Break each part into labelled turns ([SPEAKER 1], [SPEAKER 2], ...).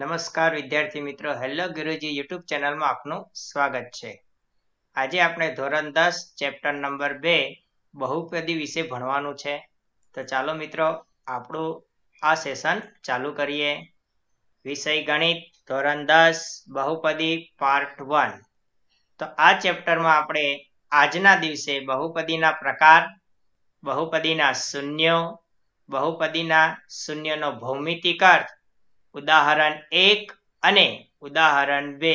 [SPEAKER 1] નમસ્કાર વિદ્યાર્થી મિત્રો હેલો ગુરુજી યુટ્યુબ ચેનલમાં આપનું સ્વાગત છે આજે આપણે ધોરણ દસ ચેપ્ટર નંબર બે બહુપદી વિશે ભણવાનું છે તો ચાલો મિત્રો આપણું આ સેશન ચાલુ કરીએ વિષય ગણિત ધોરણ દસ બહુપદી પાર્ટ વન તો આ ચેપ્ટરમાં આપણે આજના દિવસે બહુપદીના પ્રકાર બહુપદીના શૂન્યો બહુપદીના શૂન્યનો ભૌમિતિક અર્થ ઉદાહરણ એક અને ઉદાહરણ બે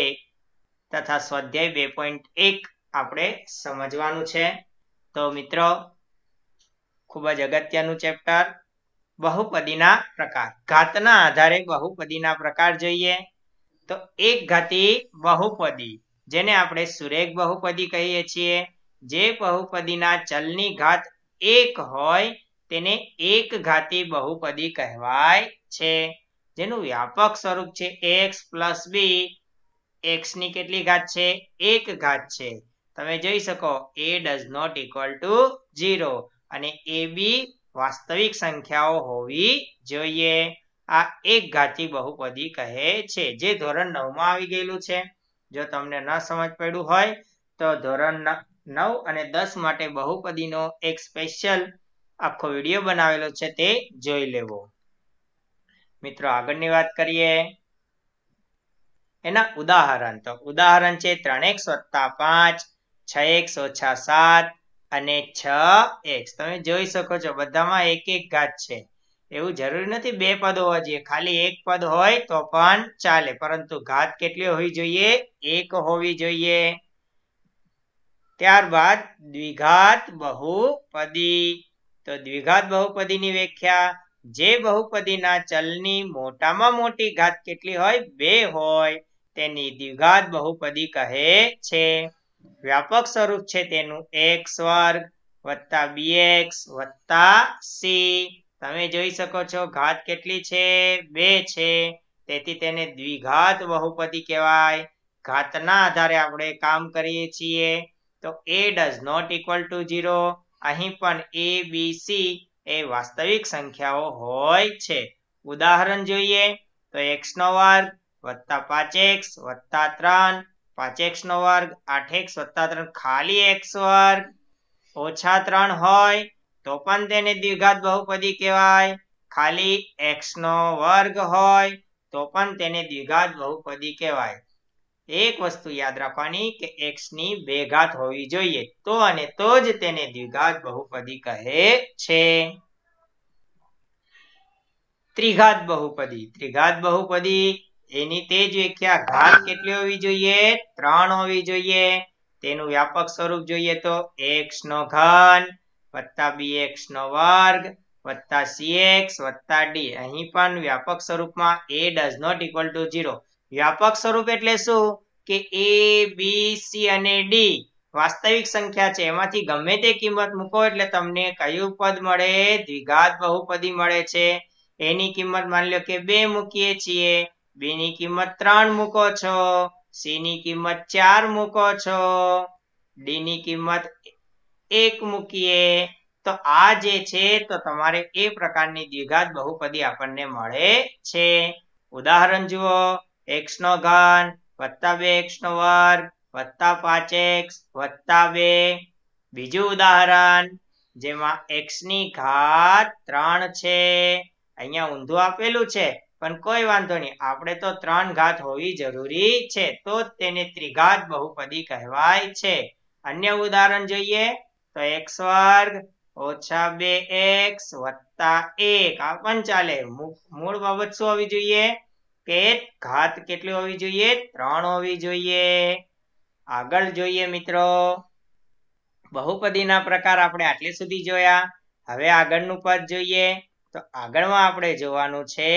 [SPEAKER 1] તથા સ્વાધ્યાય બે પોઈન્ટ એક આપણે સમજવાનું છે તો મિત્રો ખૂબ જ અગત્યનું ચેપ્ટર બહુપદીના પ્રકાર ઘાતના આધારે બહુપદીના પ્રકાર જોઈએ તો એક ઘાતી બહુપદી જેને આપણે સુરેખ બહુપદી કહીએ છીએ જે બહુપદીના ચલની ઘાત એક હોય તેને એક ઘાતી બહુપદી કહેવાય છે જેનું વ્યાપક સ્વરૂપ છે એક્સ પ્લસ બી એક્સ ની કેટલી ઘાત છે એક ઘાત છે તમે જોઈ શકો a does not equal to zero અને એ બી વાસ્તવિક સંખ્યાઓ હોવી જોઈએ આ એક ઘાતી બહુપદી કહે છે જે ધોરણ નવમાં આવી ગયેલું છે જો તમને ન સમજ પડ્યું હોય તો ધોરણ નવ અને દસ માટે બહુપદીનો એક સ્પેશિયલ આખો વિડીયો બનાવેલો છે તે જોઈ લેવો મિત્રો આગળની વાત કરીએ એના ઉદાહરણ તો ઉદાહરણ છે ત્રણ એક્સ વત્તા પાંચ છ એક્સ ઓછા સાત અને છ એક્સ તમે જોઈ શકો છો બધામાં એક એક ઘાત છે એવું જરૂરી નથી બે પદ હોવા જોઈએ ખાલી એક પદ હોય તો પણ ચાલે પરંતુ ઘાત કેટલી હોવી જોઈએ એક હોવી જોઈએ ત્યારબાદ દ્વિઘાત બહુપદી તો દ્વિઘાત બહુપદીની વ્યાખ્યા જે બહુપદીના ચલની મોટામાં મોટી ઘાત કેટલી હોય બે હોય તેની દ્વિઘાત બહુપદી કહે છે વ્યાપક સ્વરૂપ છે તેનું એક્સ વર્ગ વત્તા બી બીએક્સ વત્તા સી તમે જોઈ શકો છો ઘાત કેટલી છે બે છે તેથી તેને દ્વિઘાત બહુપદી કહેવાય ઘાતના આધારે આપણે કામ કરીએ છીએ તો a does not equal to zero અહીં પણ એ બી સી એ વાસ્તવિક સંખ્યાઓ હોય છે ઉદાહરણ જોઈએ તો એક્સ નો વર્ગ વત્તા પાંચ એક્સ વત્તા ત્રણ પાંચ એક્સ નો વર્ગ આઠ એક્સ વત્તા ત્રણ ખાલી એક્સ વર્ગ ઓછા ત્રણ હોય તો પણ તેને દ્વિઘાત બહુપદી કહેવાય ખાલી એક્સ નો વર્ગ હોય તો પણ તેને દ્વિઘાત બહુપદી કહેવાય એક વસ્તુ યાદ રાખવાની કે એક્સ ની બે ઘાત હોવી જોઈએ તો અને તો જ તેને દ્વિઘાત બહુપદી કહે છે ત્રિઘાત બહુપદી ત્રિઘાત બહુપદી એની તે જ વ્યાખ્યા ઘાત કેટલી હોવી જોઈએ ત્રણ હોવી જોઈએ તેનું વ્યાપક સ્વરૂપ જોઈએ તો એક્સ નો ઘન વત્તા બી એક્સ નો વર્ગ વત્તા સી એક્સ વત્તા ડી અહીં પણ વ્યાપક સ્વરૂપમાં a does not equal to 0 વ્યાપક સ્વરૂપ એટલે શું કે એ બી સી અને ડી વાસ્તવિક સંખ્યા છે એમાંથી ગમે તે કિંમત મૂકો એટલે તમને કયું પદ મળે દ્વિઘાત બહુપદી મળે છે એની કિંમત માની લો કે બે મૂકીએ છીએ બે ની કિંમત ત્રણ મૂકો છો સી ની કિંમત ચાર મૂકો છો ડી ની કિંમત એક મૂકીએ તો આ જે છે તો તમારે એ પ્રકારની દ્વિઘાત બહુપદી આપણને મળે છે ઉદાહરણ જુઓ એક્સ નો ઘન વત્તા બે એક્સ નો વર્ગ વત્તા પાંચ એક્સ વત્તા બે બીજું ઉદાહરણ જેમાં એક્સ ની ઘાત ત્રણ છે અહીંયા ઊંધું આપેલું છે પણ કોઈ વાંધો નહીં આપણે તો ત્રણ ઘાત હોવી જરૂરી છે તો જ તેને ત્રિઘાત બહુપદી કહેવાય છે અન્ય ઉદાહરણ જોઈએ તો એક્સ વર્ગ ઓછા બે એક્સ વત્તા એક આ પણ ચાલે મૂળ બાબત શું હોવી જોઈએ કે ઘાત કેટલી હોવી જોઈએ ત્રણ હોવી જોઈએ આગળ જોઈએ મિત્રો બહુપદીના પ્રકાર આપણે આટલે સુધી જોયા હવે આગળનું પદ જોઈએ તો આગળમાં આપણે જોવાનું છે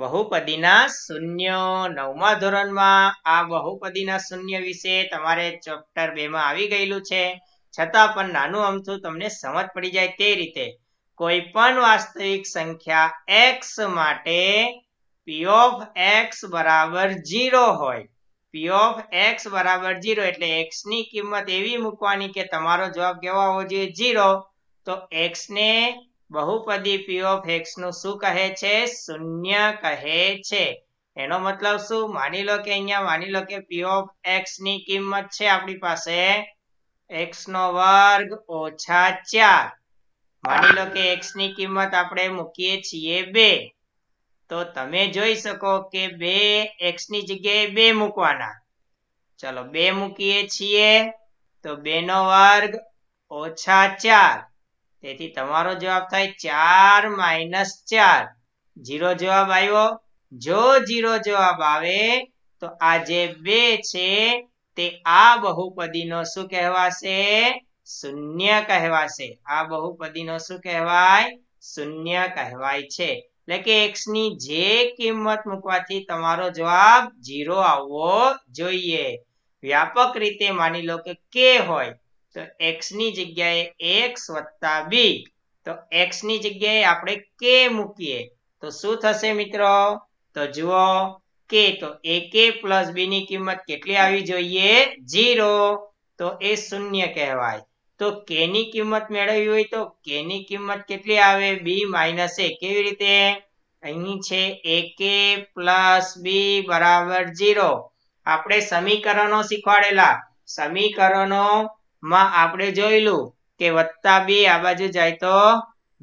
[SPEAKER 1] બહુપદીના શૂન્ય નવમા ધોરણમાં આ બહુપદીના શૂન્ય વિશે તમારે ચેપ્ટર બે માં આવી ગયેલું છે છતાં પણ નાનું અમથું તમને સમજ પડી જાય તે રીતે કોઈ પણ વાસ્તવિક સંખ્યા x માટે p ઓફ x બરાબર 0 હોય p ઓફ x બરાબર 0 એટલે x ની કિંમત એવી મૂકવાની કે તમારો જવાબ કેવો હોવો જોઈએ 0 તો x ને બહુપદી p ઓફ x નું શું કહે છે શૂન્ય કહે છે એનો મતલબ શું માની લો કે અહીંયા માની લો કે p ઓફ x ની કિંમત છે આપણી પાસે x નો વર્ગ ઓછા 4 માની લો કે એક્સ ની કિંમત આપણે મૂકીએ છીએ બે તો તમે જોઈ શકો કે બે એક્સ ની જગ્યાએ બે મૂકવાના ચલો બે મૂકીએ છીએ તો બે નો વર્ગ ઓછા ચાર તેથી તમારો જવાબ થાય ચાર માઇનસ ચાર જીરો જવાબ આવ્યો જો જીરો જવાબ આવે તો આ જે બે છે તે આ બહુપદી નો શું કહેવાશે શૂન્ય કહેવાશે આ બહુપદીનો શું કહેવાય શૂન્ય કહેવાય છે એટલે કે x ની જે કિંમત મૂકવાથી તમારો જવાબ 0 આવવો જોઈએ વ્યાપક રીતે માની લો કે k હોય તો x ની જગ્યાએ x b તો x ની જગ્યાએ આપણે k મૂકીએ તો શું થશે મિત્રો તો જુઓ કે તો એ કે પ્લસ બી ની કિંમત કેટલી આવી જોઈએ 0 તો એ શૂન્ય કહેવાય તો કે ની કિંમત મેળવવી હોય તો કે ની કિંમત કેટલી આવે બી માઇનસ એ કેવી રીતે અહીં છે એ કે પ્લસ બી બરાબર ઝીરો આપણે સમીકરણો શીખવાડેલા સમીકરણો માં આપણે જોયેલું કે વત્તા બી આ બાજુ જાય તો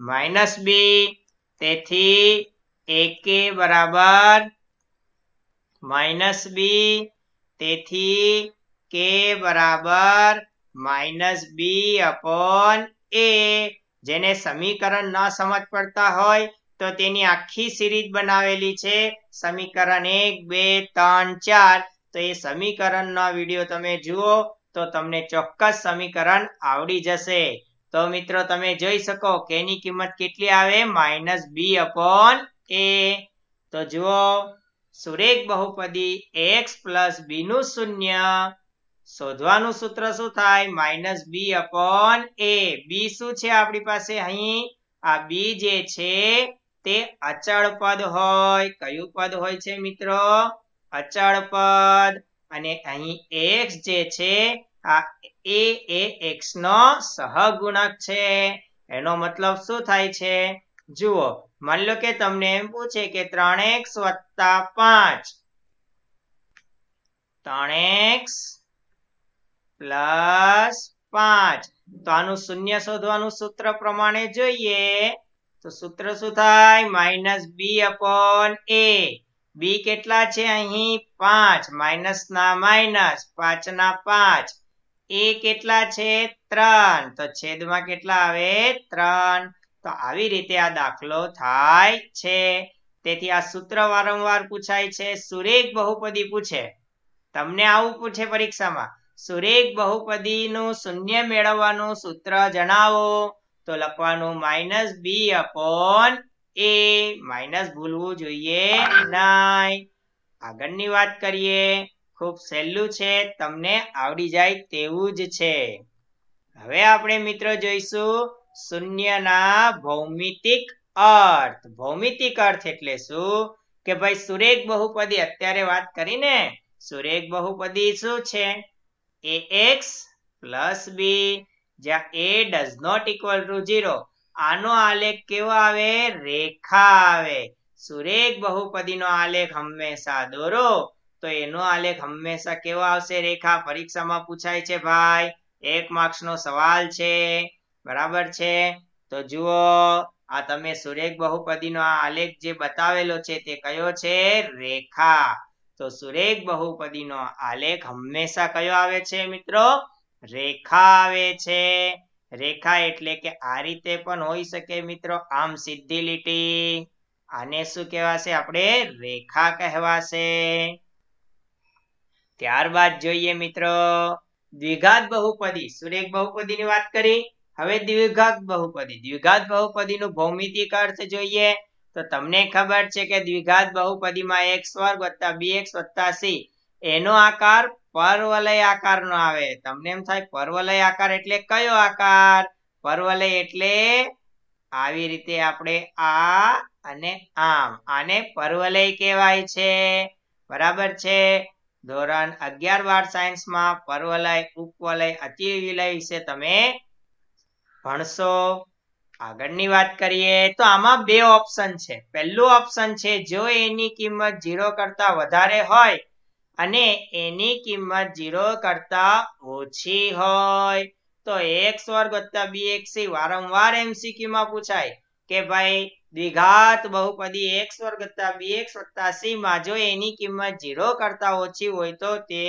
[SPEAKER 1] માઇનસ બી તેથી એ કે બરાબર માઇનસ બી તેથી કે બરાબર માઇનસ બી અપોન એ જેને સમીકરણ ન સમજ પડતા હોય તો તેની આખી સિરીજ બનાવેલી છે સમીકરણ એક બે ત્રણ ચાર તો એ સમીકરણનો વિડીયો તમે જુઓ તો તમને ચોક્કસ સમીકરણ આવડી જશે તો મિત્રો તમે જોઈ શકો કે એની કિંમત કેટલી આવે માઇનસ બી અપોન એ તો જુઓ સુરેખ બહુપદી એક્સ પ્લસ બીનું શૂન્ય શોધવાનું સૂત્ર શું થાય માઇનસ બી અપોન એ બી શું છે આપણી પાસે અહીં આ બી જે છે તે અચળ પદ હોય કયું પદ હોય છે મિત્રો અચળ પદ અને અહીં એક્સ જે છે આ એ એ એક્સ નો સહગુણક છે એનો મતલબ શું થાય છે જુઓ માની લો કે તમને એમ પૂછે કે ત્રણ એક્સ વત્તા પાંચ ત્રણ એક્સ પ્લસ પાંચ તો આનું શૂન્ય શોધવાનું સૂત્ર પ્રમાણે જોઈએ તો સૂત્ર શું થાય માઇનસ બી અપોન એ બી કેટલા છે અહીં પાંચ માઇનસ ના માઇનસ પાંચ ના પાંચ એ કેટલા છે ત્રણ તો છેદમાં કેટલા આવે ત્રણ તો આવી રીતે આ દાખલો થાય છે તેથી આ સૂત્ર વારંવાર પૂછાય છે સુરેખ બહુપદી પૂછે તમને આવું પૂછે પરીક્ષામાં સુરેખ બહુપદીનું શૂન્ય મેળવવાનું સૂત્ર જણાવો તો લખવાનું minus b upon a minus ભૂલવું જોઈએ નહીં આગળની વાત કરીએ ખૂબ સહેલું છે તમને આવડી જાય તેવું જ છે હવે આપણે મિત્રો જોઈશું શૂન્યના ભૌમિતિક અર્થ ભૌમિતિક અર્થ એટલે શું કે ભાઈ સુરેખ બહુપદી અત્યારે વાત કરીને સુરેખ બહુપદી શું છે એ એક્સ પ્લસ જ્યાં a does not equal to zero આનો આલેખ કેવો આવે રેખા આવે સુરેખ બહુપદીનો આલેખ હંમેશા દોરો તો એનો આલેખ હંમેશા કેવો આવશે રેખા પરીક્ષામાં પૂછાય છે ભાઈ એક માર્ક્સનો સવાલ છે બરાબર છે તો જુઓ આ તમે સુરેખ બહુપદીનો આ આલેખ જે બતાવેલો છે તે કયો છે રેખા તો સુરેખ બહુપદીનો આલેખ હંમેશા કયો આવે છે મિત્રો રેખા આવે છે રેખા એટલે કે આ રીતે પણ હોઈ શકે મિત્રો આમ સીધી લીટી આને શું કહેવાશે આપણે રેખા કહેવાશે ત્યારબાદ જોઈએ મિત્રો દ્વિઘાત બહુપદી સુરેખ બહુપદી ની વાત કરી હવે દ્વિઘાત બહુપદી દ્વિઘાત નું ભૌમિતિક અર્થ જોઈએ તો તમને ખબર છે કે દ્વિઘાત બહુપદીમાં એક્સ વર્ગ વત્તા બી એક્સ વત્તા સી એનો આકાર પરવલય આકારનો આવે તમને એમ થાય પરવલય આકાર એટલે કયો આકાર પરવલય એટલે આવી રીતે આપણે આ અને આમ આને પરવલય કહેવાય છે બરાબર છે ધોરણ અગિયાર બાર સાયન્સમાં પરવલય ઉપવલય અતિવિલય વિશે તમે ભણશો આગળની વાત કરીએ તો આમાં બે ઓપ્શન છે પહેલું ઓપ્શન છે જો એની કિંમત ઝીરો કરતા વધારે હોય અને એની કિંમત ઝીરો કરતા ઓછી હોય તો એક્સ વર્ગ વત્તા બી એક્સી વારંવાર એમસીક્યુમાં પૂછાય કે ભાઈ દ્વિઘાત બહુપદી એક વર્ગ વત્તા બી એક વત્તા સી માં જો એની કિંમત ઝીરો કરતા ઓછી હોય તો તે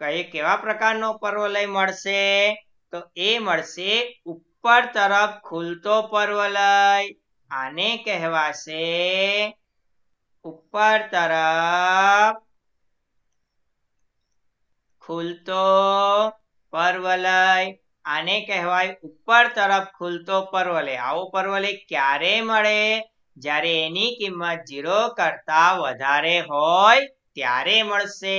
[SPEAKER 1] કઈ કેવા પ્રકારનો પર્વલય મળશે તો એ મળશે ઉપ ઉપર તરફ ખુલતો પરવલય આને કહેવાશે ઉપર તરફ ખુલતો પરવલય આને કહેવાય ઉપર તરફ ખુલતો પરવલય આવો પરવલય ક્યારે મળે જ્યારે એની કિંમત ઝીરો કરતા વધારે હોય ત્યારે મળશે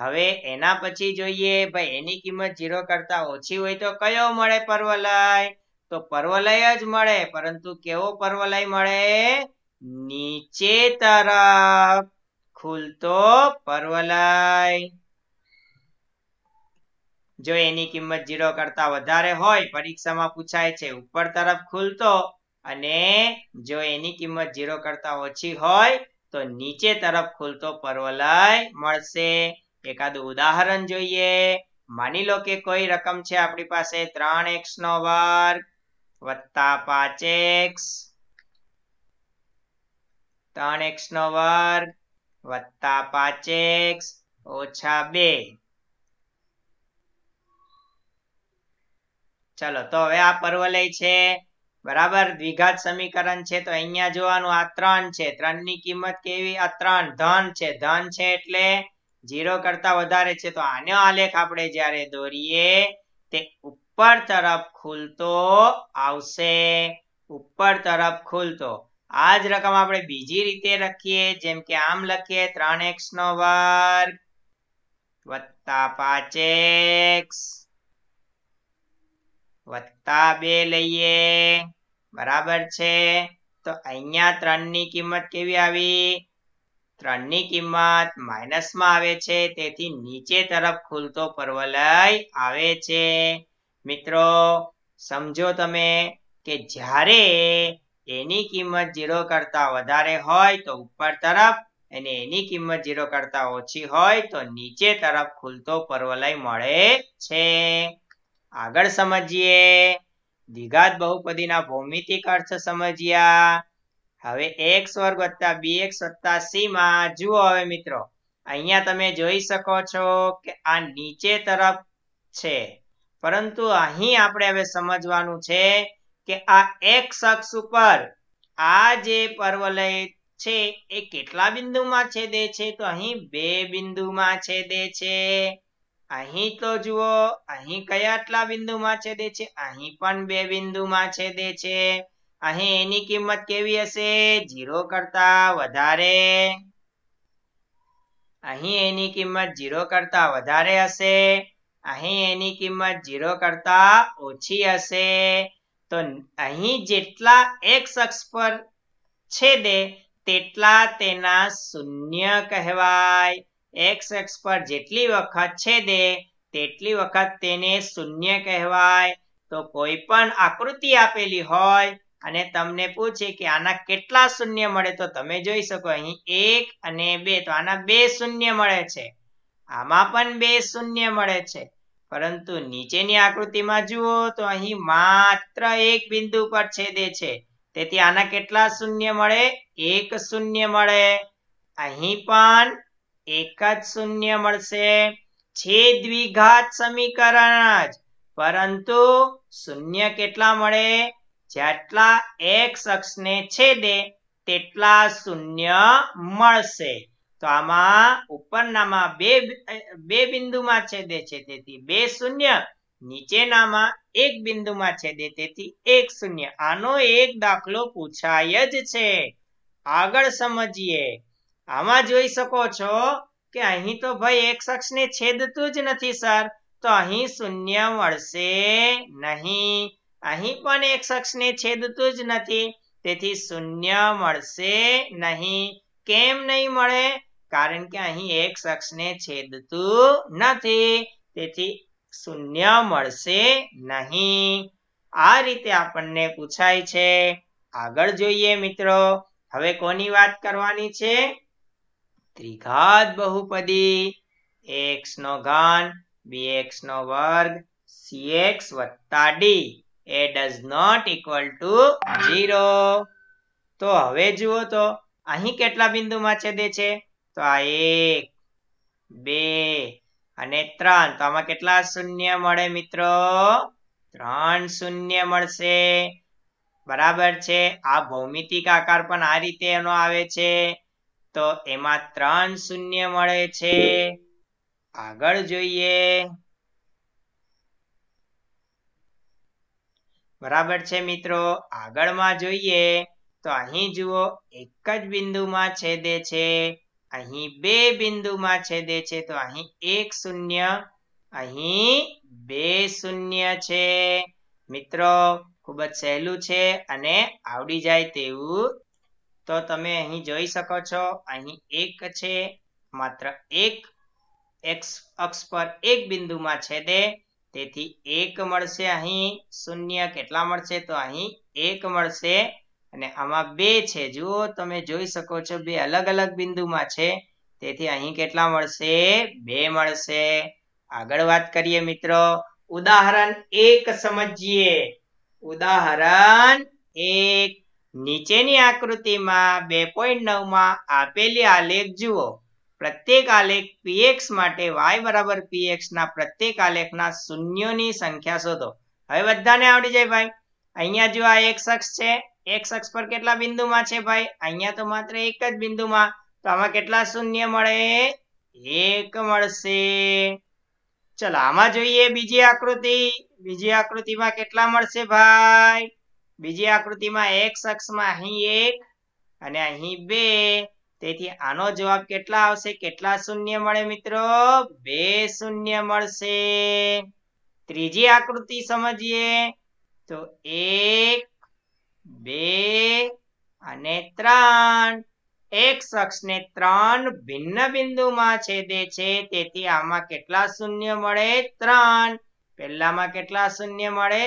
[SPEAKER 1] હવે એના પછી જોઈએ ભાઈ એની કિંમત ઝીરો કરતા ઓછી હોય તો કયો મળે પર્વલય તો પર્વલય જ મળે પરંતુ કેવો પર્વલય મળે નીચે તરફ ખુલતો પર્વલય જો એની કિંમત ઝીરો કરતા વધારે હોય પરીક્ષામાં પૂછાય છે ઉપર તરફ ખુલતો અને જો એની કિંમત ઝીરો કરતા ઓછી હોય તો નીચે તરફ ખુલતો પર્વલય મળશે એકાદ ઉદાહરણ જોઈએ માની લો કે કોઈ રકમ છે આપણી પાસે ત્રણ એક્સ નો વર્ગ વત્તા પાંચ એક્સ ત્રણ એક્સ નો વર્ગ વત્તા પાંચ એક્સ ઓછા બે ચલો તો હવે આ પરવલય છે બરાબર દ્વિઘાત સમીકરણ છે તો અહીંયા જોવાનું આ ત્રણ છે ત્રણ ની કિંમત કેવી આ ત્રણ ધન છે ધન છે એટલે જીરો કરતા વધારે છે તો આનો આલેખ આપણે જ્યારે દોરીએ તે ઉપર તરફ ખુલતો આવશે ઉપર તરફ ખુલતો આ જ રકમ આપણે બીજી રીતે લખીએ જેમ કે આમ લખીએ ત્રણ એક્સ નો વર્ગ વત્તા પાંચ એક્સ વત્તા બે લઈએ બરાબર છે તો અહીંયા ત્રણ ની કિંમત કેવી આવી ત્રણની કિંમત માઇનસમાં આવે છે તેથી નીચે તરફ ખુલતો પરવલય આવે છે મિત્રો સમજો તમે કે જ્યારે એની કિંમત ઝીરો કરતા વધારે હોય તો ઉપર તરફ અને એની કિંમત ઝીરો કરતા ઓછી હોય તો નીચે તરફ ખુલતો પરવલય મળે છે આગળ સમજીએ દ્વિઘાત બહુપદીના ભૌમિતિક અર્થ સમજ્યા હવે એક્સ વર્ગ વત્તા બી એક્સ વત્તા સીમાં જુઓ હવે મિત્રો અહીંયા તમે જોઈ શકો છો કે આ નીચે તરફ છે પરંતુ અહીં આપણે હવે સમજવાનું છે કે આ એક્સ અક્ષ ઉપર આ જે પરવલય છે એ કેટલા બિંદુમાં છેદે છે તો અહીં બે બિંદુમાં છેદે છે અહીં તો જુઓ અહીં કયા આટલા બિંદુમાં છેદે છે અહીં પણ બે બિંદુમાં છેદે છે અહીં એની કિંમત કેવી હશે ઝીરો કરતા વધારે અહીં એની કિંમત ઝીરો કરતા વધારે હશે અહીં એની કિંમત ઝીરો કરતા ઓછી હશે તો અહીં જેટલા એક અક્ષ પર છેદે તેટલા તેના શૂન્ય કહેવાય એક્સ અક્ષ પર જેટલી વખત છેદે તેટલી વખત તેને શૂન્ય કહેવાય તો કોઈ પણ આકૃતિ આપેલી હોય અને તમને પૂછે કે આના કેટલા શૂન્ય મળે તો તમે જોઈ શકો અહીં એક અને બે તો આના બે શૂન્ય મળે છે આમાં પણ બે શૂન્ય મળે છે પરંતુ નીચેની આકૃતિમાં જુઓ તો અહીં માત્ર એક બિંદુ પર છેદે છે તેથી આના કેટલા શૂન્ય મળે એક શૂન્ય મળે અહીં પણ એક જ શૂન્ય મળશે છેદ વિઘાત સમીકરણ જ પરંતુ શૂન્ય કેટલા મળે જેટલા એક્સ અક્ષને છેદે તેટલા શૂન્ય મળશે તો આમાં ઉપરનામાં બે બે બિંદુમાં છેદે છે તેથી બે શૂન્ય નીચેનામાં એક બિંદુમાં છેદે તેથી એક શૂન્ય આનો એક દાખલો પૂછાય જ છે આગળ સમજીએ આમાં જોઈ શકો છો કે અહીં તો ભાઈ એક શખ્સને છેદતું જ નથી સર તો અહીં શૂન્ય મળશે નહીં અહીં પણ એક શખ્સને છેદતું જ નથી તેથી શૂન્ય મળશે નહીં કેમ નહીં મળે કારણ કે અહીં એક શખ્સને છેદતું નથી તેથી શૂન્ય મળશે નહીં આ રીતે આપણને પૂછાય છે આગળ જોઈએ મિત્રો હવે કોની વાત કરવાની છે ત્રિઘાત બહુપદી એક્સ નો ઘન બી એક્સ નો વર્ગ સીએક્સ વત્તા d a does not equal to zero તો હવે જુઓ તો અહીં કેટલા બિંદુમાં છેદે છે તો આ એક બે અને ત્રણ તો આમાં કેટલા શૂન્ય મળે મિત્રો ત્રણ શૂન્ય મળશે બરાબર છે આ ભૌમિતિક આકાર પણ આ રીતે એનો આવે છે તો એમાં ત્રણ શૂન્ય મળે છે આગળ જોઈએ બરાબર છે મિત્રો આગળમાં જોઈએ તો અહીં જુઓ એક જ બિંદુમાં છેદે છે અહીં બે બિંદુમાં છેદે છે તો અહીં એક શૂન્ય અહીં બે શૂન્ય છે મિત્રો ખૂબ જ સહેલું છે અને આવડી જાય તેવું તો તમે અહીં જોઈ શકો છો અહીં એક છે માત્ર એક એક્સ અક્ષ પર એક બિંદુમાં છેદે તેથી એક મળશે અહીં શૂન્ય કેટલા મળશે તો અહીં એક મળશે અને આમાં બે છે જુઓ તમે જોઈ શકો છો બે અલગ અલગ બિંદુમાં છે તેથી અહીં કેટલા મળશે બે મળશે આગળ વાત કરીએ મિત્રો ઉદાહરણ એક સમજીએ ઉદાહરણ એક નીચેની આકૃતિમાં બે પોઈન્ટ નવમાં આપેલી આલેખ જુઓ પ્રત્યેક આલેખ પીએક્સ માટે વાય બરાબર પીએક્સ ના પ્રત્યેક આલેખના શૂન્યોની સંખ્યા શોધો હવે બધાને આવડી જાય ભાઈ અહીંયા જો આ એક્સ અક્ષ છે એક્સ અક્ષ પર કેટલા બિંદુમાં છે ભાઈ અહીંયા તો માત્ર એક જ બિંદુમાં તો આમાં કેટલા શૂન્ય મળે એક મળશે ચલો આમાં જોઈએ બીજી આકૃતિ બીજી આકૃતિમાં કેટલા મળશે ભાઈ બીજી આકૃતિમાં એક્સ અક્ષમાં અહીં એક અને અહીં બે તેથી આનો જવાબ કેટલા આવશે કેટલા શૂન્ય મળે મિત્રો બે શૂન્ય મળશે ત્રીજી આકૃતિ સમજીએ તો એક બે અને ત્રણ એક શખ્સ ને ત્રણ ભિન્ન બિંદુમાં છેદે છે તેથી આમાં કેટલા શૂન્ય મળે ત્રણ પહેલામાં કેટલા શૂન્ય મળે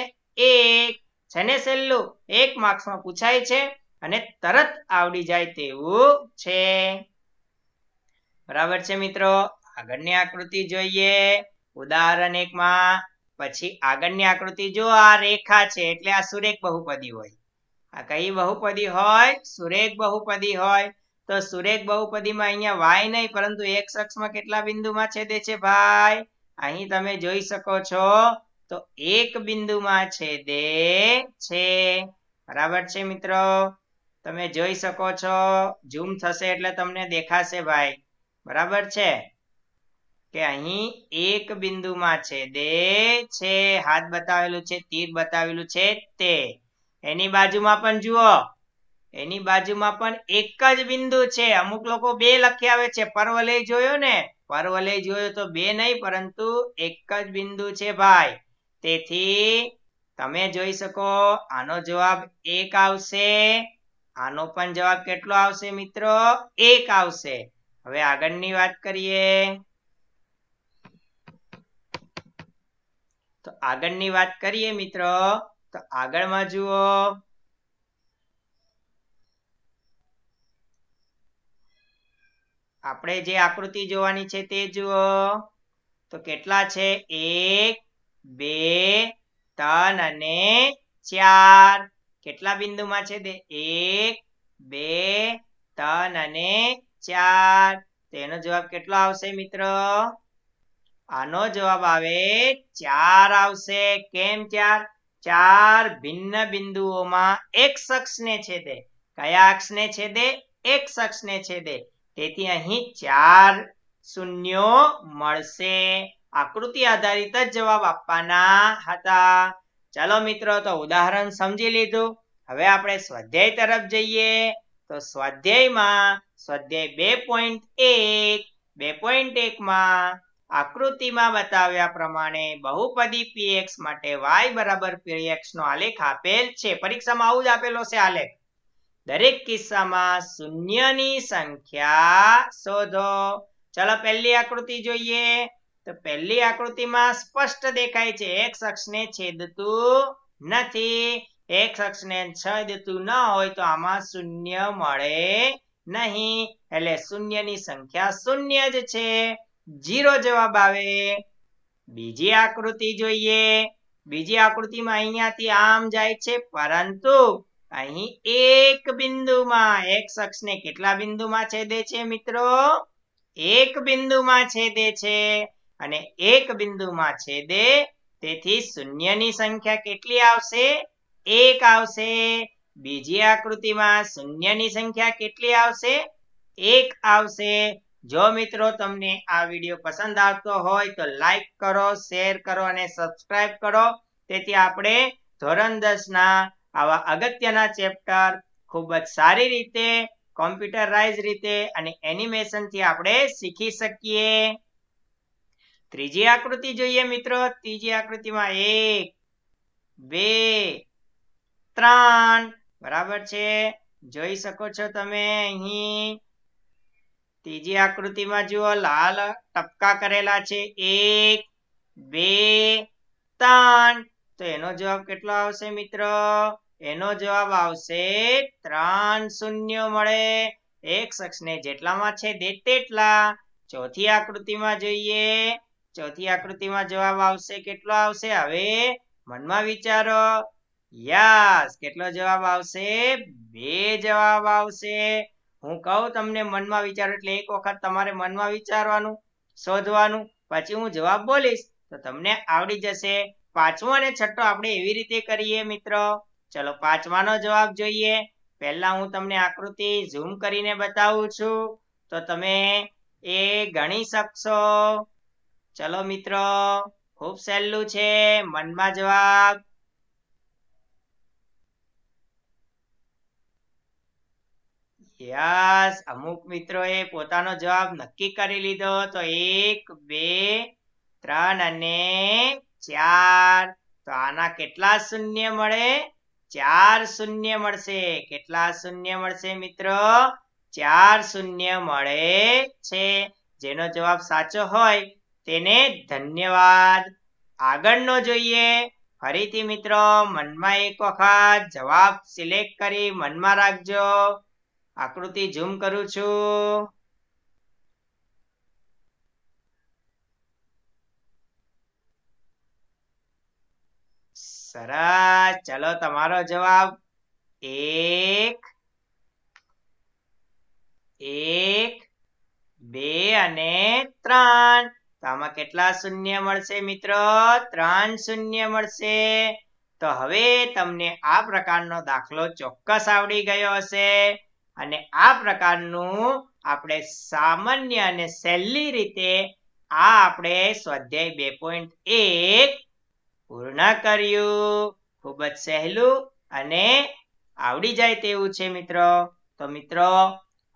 [SPEAKER 1] એક છે ને છેલ્લું એક માર્ક્સમાં પૂછાય છે અને તરત આવડી જાય તેવું છે બરાબર છે મિત્રો આગળની આકૃતિ જોઈએ ઉદાહરણ એકમાં પછી આગળની આકૃતિ જો આ રેખા છે એટલે આ સુરેખ બહુપદી હોય આ કઈ બહુપદી હોય સુરેખ બહુપદી હોય તો સુરેખ બહુપદીમાં અહીંયા વાય નહીં પરંતુ એક્સ અક્ષમાં કેટલા બિંદુમાં છેદે છે ભાઈ અહીં તમે જોઈ શકો છો તો એક બિંદુમાં છેદે છે બરાબર છે મિત્રો તમે જોઈ શકો છો ઝૂમ થશે એટલે તમને દેખાશે ભાઈ બરાબર છે કે અહીં એક બિંદુમાં છે દે છે હાથ બતાવેલું છે તીર બતાવેલું છે તે એની બાજુમાં પણ જુઓ એની બાજુમાં પણ એક જ બિંદુ છે અમુક લોકો બે લખી આવે છે પરવલય જોયો ને પરવલય જોયો તો બે નહીં પરંતુ એક જ બિંદુ છે ભાઈ તેથી તમે જોઈ શકો આનો જવાબ એક આવશે આનો પણ જવાબ કેટલો આવશે મિત્રો એક આવશે હવે આગળની વાત કરીએ તો આગળની વાત કરીએ મિત્રો તો આગળમાં જુઓ આપણે જે આકૃતિ જોવાની છે તે જુઓ તો કેટલા છે એક બે ત્રણ અને ચાર કેટલા બિંદુમાં છે તે એક બે ત્રણ અને ચાર તો જવાબ કેટલો આવશે મિત્રો આનો જવાબ આવે ચાર આવશે કેમ ચાર ચાર ભિન્ન બિંદુઓમાં એક શખ્સને છેદે કયા અક્ષને છેદે એક શખ્સને છેદે તેથી અહીં ચાર શૂન્યો મળશે આકૃતિ આધારિત જ જવાબ આપવાના હતા ચલો મિત્રો તો ઉદાહરણ સમજી લીધું હવે આપણે સ્વાધ્યાય તરફ જઈએ તો સ્વાધ્યાયમાં સ્વાધ્યાય બે પોઈન્ટ એક બે પોઈન્ટ એકમાં આકૃતિમાં બતાવ્યા પ્રમાણે બહુપદી પીએક્સ માટે વાય બરાબર પીએક્સ નો આલેખ આપેલ છે પરીક્ષામાં આવું જ આપેલો છે આલેખ દરેક કિસ્સામાં શૂન્યની સંખ્યા શોધો ચલો પહેલી આકૃતિ જોઈએ તો પહેલી આકૃતિમાં સ્પષ્ટ દેખાય છે એક્સ અક્ષને છેદતું નથી એક્સ અક્ષને છેદતું ન હોય તો આમાં શૂન્ય મળે નહીં એટલે શૂન્યની સંખ્યા શૂન્ય જ છે જીરો જવાબ આવે બીજી આકૃતિ જોઈએ બીજી આકૃતિમાં અહીંયાથી આમ જાય છે પરંતુ અહીં એક બિંદુમાં એક્સ અક્ષને કેટલા બિંદુમાં છેદે છે મિત્રો એક બિંદુમાં છેદે છે અને એક બિંદુમાં છેદે તેથી શૂન્યની સંખ્યા કેટલી આવશે એક આવશે બીજી આકૃતિમાં શૂન્યની સંખ્યા કેટલી આવશે એક આવશે જો મિત્રો તમને આ વિડીયો પસંદ આવતો હોય તો લાઈક કરો શેર કરો અને સબસ્ક્રાઇબ કરો તેથી આપણે ધોરણ દસના આવા અગત્યના ચેપ્ટર ખૂબ જ સારી રીતે કોમ્પ્યુટરાઇઝ રીતે અને એનિમેશનથી આપણે શીખી શકીએ ત્રીજી આકૃતિ જોઈએ મિત્રો ત્રીજી આકૃતિમાં એક બે ત્રણ બરાબર છે જોઈ શકો છો તમે અહીં ત્રીજી આકૃતિમાં જુઓ લાલ ટપકા કરેલા છે એક બે ત્રણ તો એનો જવાબ કેટલો આવશે મિત્રો એનો જવાબ આવશે ત્રણ શૂન્ય મળે એક શખ્સને જેટલામાં છે તેટલા ચોથી આકૃતિમાં જોઈએ ચોથી આકૃતિમાં જવાબ આવશે કેટલો આવશે હવે મનમાં વિચારો યસ કેટલો જવાબ આવશે બે જવાબ આવશે હું કહું તમને મનમાં વિચારો એટલે એક વખત તમારે મનમાં વિચારવાનું શોધવાનું પછી હું જવાબ બોલીશ તો તમને આવડી જશે પાંચમો અને છઠ્ઠો આપણે એવી રીતે કરીએ મિત્રો ચલો પાંચમાનો જવાબ જોઈએ પહેલા હું તમને આકૃતિ ઝૂમ કરીને બતાવું છું તો તમે એ ગણી શકશો ચલો મિત્રો ખૂબ સહેલું છે મનમાં જવાબ યસ અમુક મિત્રોએ પોતાનો જવાબ નક્કી કરી લીધો તો એક બે ત્રણ અને ચાર તો આના કેટલા શૂન્ય મળે ચાર શૂન્ય મળશે કેટલા શૂન્ય મળશે મિત્રો ચાર શૂન્ય મળે છે જેનો જવાબ સાચો હોય તેને ધન્યવાદ આગળનો જોઈએ ફરીથી મિત્રો મનમાં એક વખત જવાબ સિલેક્ટ કરી મનમાં રાખજો આકૃતિ ઝૂમ કરું છું સરસ ચલો તમારો જવાબ એક એક બે અને ત્રણ તો આમાં કેટલા શૂન્ય મળશે મિત્રો ત્રણ શૂન્ય મળશે તો હવે તમને આ પ્રકારનો દાખલો ચોક્કસ આવડી ગયો હશે અને આ પ્રકારનું આપણે સામાન્ય અને સહેલી રીતે આ આપણે સ્વાધ્યાય બે પોઈન્ટ એક પૂર્ણ કર્યું ખૂબ જ સહેલું અને આવડી જાય તેવું છે મિત્રો તો મિત્રો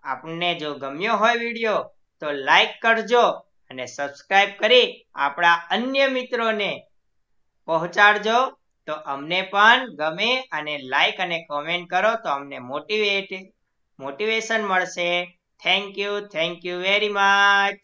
[SPEAKER 1] આપણને જો ગમ્યો હોય વિડીયો તો લાઈક કરજો અને સબસ્ક્રાઇબ કરી આપણા અન્ય મિત્રોને પહોંચાડજો તો અમને પણ ગમે અને લાઇક અને કોમેન્ટ કરો તો અમને મોટિવેટ મોટિવેશન મળશે thank you thank you very much